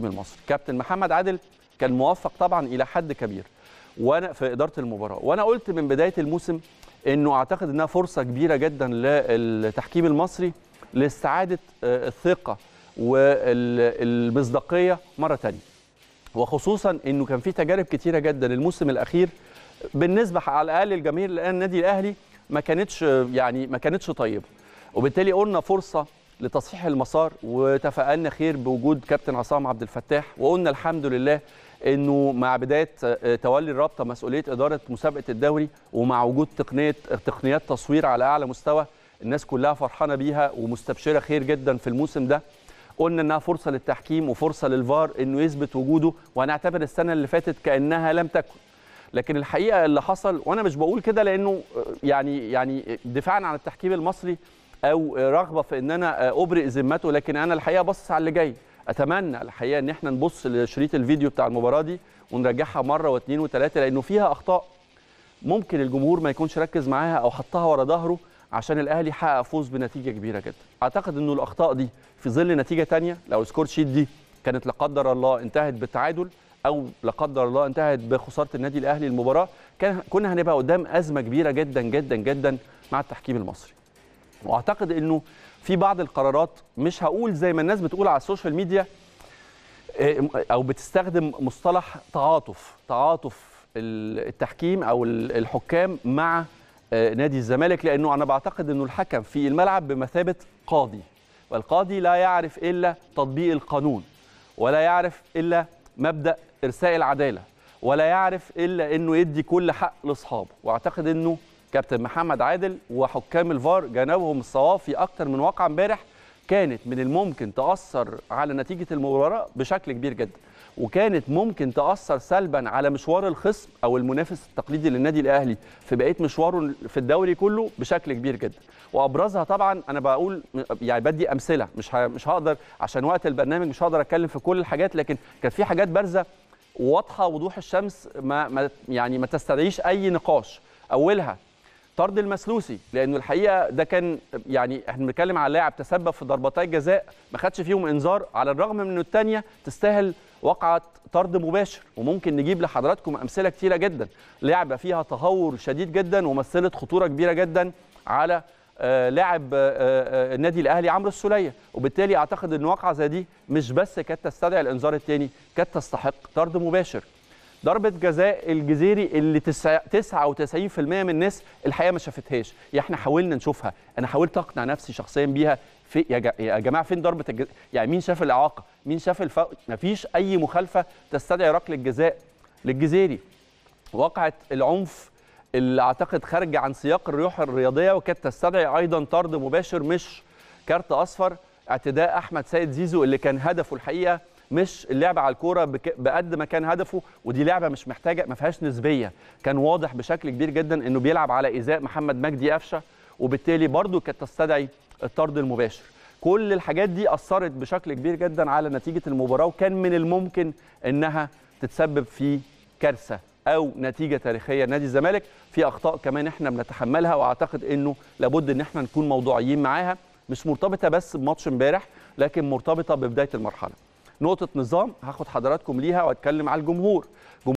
التيم المصري كابتن محمد عادل كان موفق طبعا الى حد كبير وانا في اداره المباراه وانا قلت من بدايه الموسم انه اعتقد انها فرصه كبيره جدا للتحكيم المصري لاستعاده آه، الثقه والمصداقيه مره ثانيه وخصوصا انه كان في تجارب كثيره جدا الموسم الاخير بالنسبه على الاقل للجماهير لان النادي الاهلي ما كانتش آه، يعني ما كانتش طيبه وبالتالي قلنا فرصه لتصحيح المسار وتفائلنا خير بوجود كابتن عصام عبد الفتاح وقلنا الحمد لله انه مع بدايه آه، تولي الرابطه مسؤوليه اداره مسابقه الدوري ومع وجود تقنيه تقنيات تصوير على اعلى مستوى الناس كلها فرحانه بيها ومستبشره خير جدا في الموسم ده قلنا انها فرصه للتحكيم وفرصه للفار انه يثبت وجوده وهنعتبر السنه اللي فاتت كانها لم تكن لكن الحقيقه اللي حصل وانا مش بقول كده لانه آه، يعني يعني دفاعا عن التحكيم المصري او رغبه في ان انا ابرئ ذمته لكن انا الحقيقه باصص على اللي جاي اتمنى الحقيقه ان احنا نبص لشريط الفيديو بتاع المباراه دي ونرجعها مره واثنين وثلاثه لانه فيها اخطاء ممكن الجمهور ما يكونش ركز معاها او حطها ورا ظهره عشان الاهلي حقق فوز بنتيجه كبيره جدا اعتقد انه الاخطاء دي في ظل نتيجه ثانيه لو سكور شيت دي كانت لا قدر الله انتهت بالتعادل او لا قدر الله انتهت بخساره النادي الاهلي المباراه كان كنا هنبقى قدام ازمه كبيره جدا جدا جدا مع التحكيم المصري واعتقد انه في بعض القرارات مش هقول زي ما الناس بتقول على السوشيال ميديا آه، او بتستخدم مصطلح تعاطف تعاطف التحكيم او الحكام مع آه، نادي الزمالك لانه انا بعتقد انه الحكم في الملعب بمثابه قاضي والقاضي لا يعرف الا تطبيق القانون ولا يعرف الا مبدا ارساء العداله ولا يعرف الا انه يدي كل حق لاصحابه واعتقد انه كابتن محمد عادل وحكام الفار جنبهم الصواب في اكتر من واقعه امبارح كانت من الممكن تاثر على نتيجه المباراه بشكل كبير جدا وكانت ممكن تاثر سلبا على مشوار الخصم او المنافس التقليدي للنادي الاهلي في بقيه مشواره في الدوري كله بشكل كبير جدا وابرزها طبعا انا بقول يعني بدي امثله مش مش هقدر عشان وقت البرنامج مش هقدر اتكلم في كل الحاجات لكن كان في حاجات بارزه واضحه وضوح الشمس ما, ما يعني ما تستدعيش اي نقاش اولها طرد المسلوسي لانه الحقيقه ده كان يعني احنا بنتكلم على لاعب تسبب في ضربتي جزاء ما خدش فيهم انذار على الرغم من انه الثانيه تستاهل وقعت طرد مباشر وممكن نجيب لحضراتكم امثله كثيره جدا لعبه فيها تهور شديد جدا ومثلت خطوره كبيره جدا على آه، لاعب آه، آه، النادي الاهلي عمرو السوليه وبالتالي اعتقد ان واقعه زي دي مش بس كانت تستدعي الانذار الثاني كانت تستحق طرد مباشر ضربه جزاء الجزيري اللي 99% من الناس الحقيقه ما شافتهاش يا يعني احنا حاولنا نشوفها انا حاولت اقنع نفسي شخصيا بيها في يا جماعه فين ضربه الجزاء يعني مين شاف الاعاقه مين شاف الفوق مفيش اي مخالفه تستدعي ركله الجزاء للجزيري وقعت العنف اللي اعتقد خارج عن سياق الريوح الرياضيه وكانت تستدعي ايضا طرد مباشر مش كارت اصفر اعتداء احمد سيد زيزو اللي كان هدفه الحقيقه مش اللعب على الكوره بقد ما كان هدفه ودي لعبه مش محتاجه ما فيهاش نسبيه كان واضح بشكل كبير جدا انه بيلعب على ايذاء محمد مجدي قفشه وبالتالي برضه كانت تستدعي الطرد المباشر كل الحاجات دي اثرت بشكل كبير جدا على نتيجه المباراه وكان من الممكن انها تتسبب في كارثه او نتيجه تاريخيه لنادي الزمالك في اخطاء كمان احنا بنتحملها واعتقد انه لابد ان احنا نكون موضوعيين معاها مش مرتبطه بس بماتش امبارح لكن مرتبطه ببدايه المرحله نقطه نظام هاخد حضراتكم ليها واتكلم على الجمهور